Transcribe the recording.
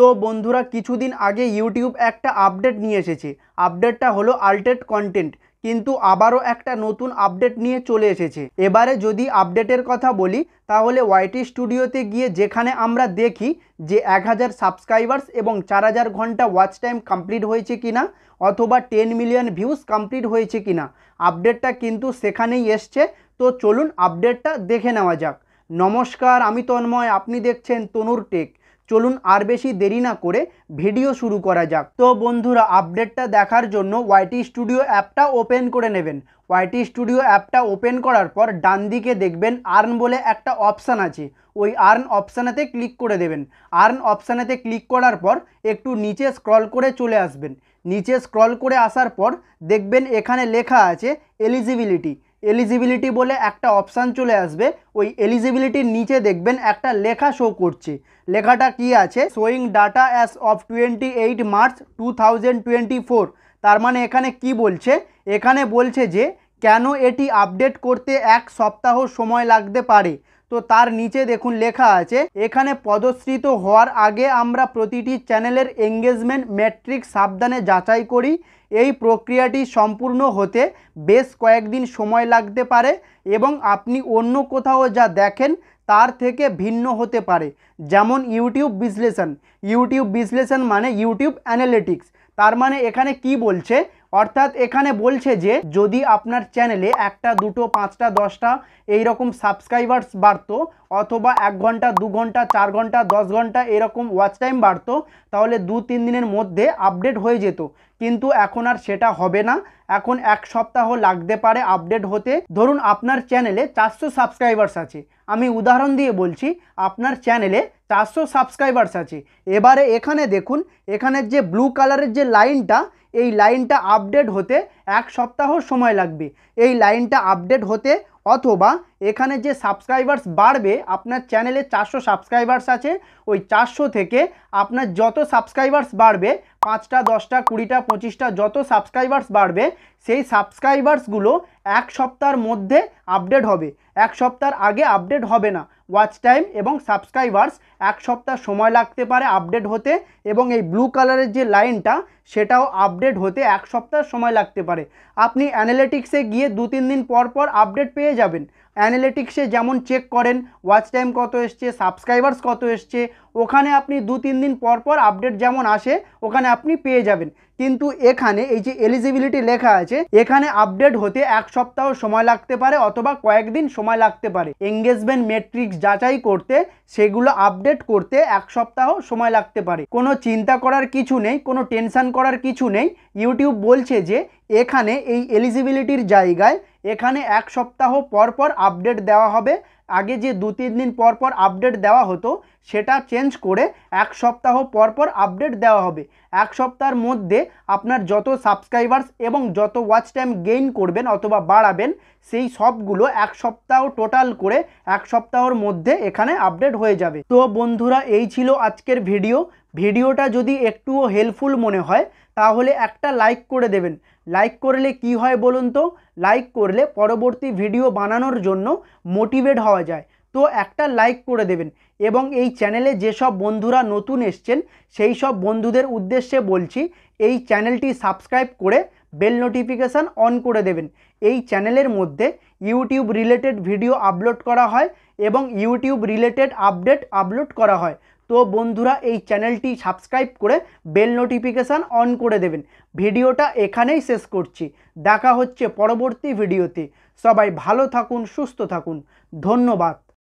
তো বন্ধুরা কিছুদিন আগে ইউটিউব একটা আপডেট নিয়ে এসেছে আপডেটটা হলো আল্টেড কন্টেন্ট কিন্তু আবারও একটা নতুন আপডেট নিয়ে চলে এসেছে এবারে যদি আপডেটের কথা বলি তাহলে ওয়াইটি স্টুডিওতে গিয়ে যেখানে আমরা দেখি যে এক হাজার সাবস্ক্রাইবার্স এবং চার হাজার ঘন্টা ওয়াচ টাইম কমপ্লিট হয়েছে কিনা অথবা টেন মিলিয়ন ভিউজ কমপ্লিট হয়েছে কিনা আপডেটটা কিন্তু সেখানেই এসছে তো চলুন আপডেটটা দেখে নেওয়া যাক নমস্কার আমি তন্ময় আপনি দেখছেন তনুর টেক চলুন আর বেশি দেরি না করে ভিডিও শুরু করা যাক তো বন্ধুরা আপডেটটা দেখার জন্য ওয়াইটি স্টুডিও অ্যাপটা ওপেন করে নেবেন ওয়াইটি স্টুডিও অ্যাপটা ওপেন করার পর ডান দিকে দেখবেন আর্ন বলে একটা অপশান আছে ওই আর্ন অপশানেতে ক্লিক করে দেবেন আর্ন অপশানেতে ক্লিক করার পর একটু নিচে স্ক্রল করে চলে আসবেন নিচে স্ক্রল করে আসার পর দেখবেন এখানে লেখা আছে এলিজিবিলিটি এলিজিবিলিটি বলে একটা অপশান চলে আসবে ওই এলিজিবিলিটির নিচে দেখবেন একটা লেখা শো করছে লেখাটা কি আছে showing data as of twenty eight March two thousand twenty four তার মানে এখানে কি বলছে এখানে বলছে যে কেন এটি আপডেট করতে এক সপ্তাহ সময় লাগতে পারে তো তার নিচে দেখুন লেখা আছে এখানে পদশ্রিত হওয়ার আগে আমরা প্রতিটি চ্যানেলের এঙ্গেজমেন্ট ম্যাট্রিক সাবধানে যাচাই করি এই প্রক্রিয়াটি সম্পূর্ণ হতে বেশ কয়েকদিন সময় লাগতে পারে এবং আপনি অন্য কোথাও যা দেখেন তার থেকে ভিন্ন হতে পারে যেমন ইউটিউব বিশ্লেষণ ইউটিউব বিশ্লেষণ মানে ইউটিউব অ্যানালিটিক্স তার মানে এখানে কি বলছে অর্থাৎ এখানে বলছে যে যদি আপনার চ্যানেলে একটা দুটো পাঁচটা দশটা এইরকম সাবস্ক্রাইবার্স বাড়ত অথবা এক ঘন্টা দু ঘন্টা চার ঘন্টা দশ ঘন্টা এরকম ওয়াচ টাইম বাড়ত তাহলে দু তিন দিনের মধ্যে আপডেট হয়ে যেত কিন্তু এখন আর সেটা হবে না এখন এক সপ্তাহ লাগতে পারে আপডেট হতে ধরুন আপনার চ্যানেলে চারশো সাবস্ক্রাইবার্স আছে আমি উদাহরণ দিয়ে বলছি আপনার চ্যানেলে চারশো সাবস্ক্রাইবার্স আছে এবারে এখানে দেখুন এখানের যে ব্লু কালারের যে লাইনটা এই লাইনটা আপডেট হতে এক সপ্তাহ সময় লাগবে এই লাইনটা আপডেট হতে অথবা এখানে যে সাবস্ক্রাইবার্স বাড়বে আপনার চ্যানেলে চারশো সাবস্ক্রাইবার্স আছে ওই চারশো থেকে আপনার যত সাবস্ক্রাইবার্স বাড়বে পাঁচটা দশটা কুড়িটা পঁচিশটা যত সাবস্ক্রাইবার্স বাড়বে সেই সাবস্ক্রাইবার্সগুলো এক সপ্তাহের মধ্যে আপডেট হবে এক সপ্তাহ আগে আপডেট হবে না ওয়াচ টাইম এবং সাবস্ক্রাইবার্স এক সপ্তাহ সময় লাগতে পারে আপডেট হতে এবং এই ব্লু কালারের যে লাইনটা সেটাও আপডেট হতে এক সপ্তাহ সময় লাগতে পারে আপনি অ্যানালিটিক্সে গিয়ে দু তিন দিন পর পর আপডেট পেয়ে যাবেন অ্যানালিটিক্সে যেমন চেক করেন ওয়াচ টাইম কত এসছে সাবস্ক্রাইবার্স কত এসছে ওখানে আপনি দু তিন দিন পর পর আপডেট যেমন আসে ওখানে আপনি পেয়ে যাবেন কিন্তু এখানে এই যে এলিজিবিলিটি লেখা আছে এখানে আপডেট হতে এক সপ্তাহ সময় লাগতে পারে অথবা কয়েকদিন সময় লাগতে পারে এঙ্গেজমেন্ট মেট্রিক্স যাচাই করতে সেগুলো আপডেট করতে এক সপ্তাহ সময় লাগতে পারে কোনো চিন্তা করার কিছু নেই কোনো টেনশান করার কিছু নেই ইউটিউব বলছে যে এখানে এই এলিজিবিলিটির জায়গায় এখানে এক সপ্তাহ পর পর আপডেট দেওয়া হবে আগে যে দু তিন দিন পর পর আপডেট দেওয়া হতো সেটা চেঞ্জ করে এক সপ্তাহ পর পর আপডেট দেওয়া হবে এক সপ্তাহের মধ্যে আপনার যত সাবস্ক্রাইবার্স এবং যত ওয়াচ টাইম গেইন করবেন অথবা বাড়াবেন সেই সবগুলো এক সপ্তাহ টোটাল করে এক সপ্তাহর মধ্যে এখানে আপডেট হয়ে যাবে তো বন্ধুরা এই ছিল আজকের ভিডিও ভিডিওটা যদি একটুও হেল্পফুল মনে হয় তাহলে একটা লাইক করে দেবেন লাইক করলে কি হয় বলুন তো লাইক করলে পরবর্তী ভিডিও বানানোর জন্য মোটিভেট হওয়া যায় তো একটা লাইক করে দেবেন এবং এই চ্যানেলে যেসব বন্ধুরা নতুন এসছেন সেই সব বন্ধুদের উদ্দেশ্যে বলছি এই চ্যানেলটি সাবস্ক্রাইব করে বেল নোটিফিকেশান অন করে দেবেন এই চ্যানেলের মধ্যে ইউটিউব রিলেটেড ভিডিও আপলোড করা হয় এবং ইউটিউব রিলেটেড আপডেট আপলোড করা হয় তো বন্ধুরা এই চ্যানেলটি সাবস্ক্রাইব করে বেল নোটিফিকেশান অন করে দেবেন ভিডিওটা এখানেই শেষ করছি দেখা হচ্ছে পরবর্তী ভিডিওতে সবাই ভালো থাকুন সুস্থ থাকুন ধন্যবাদ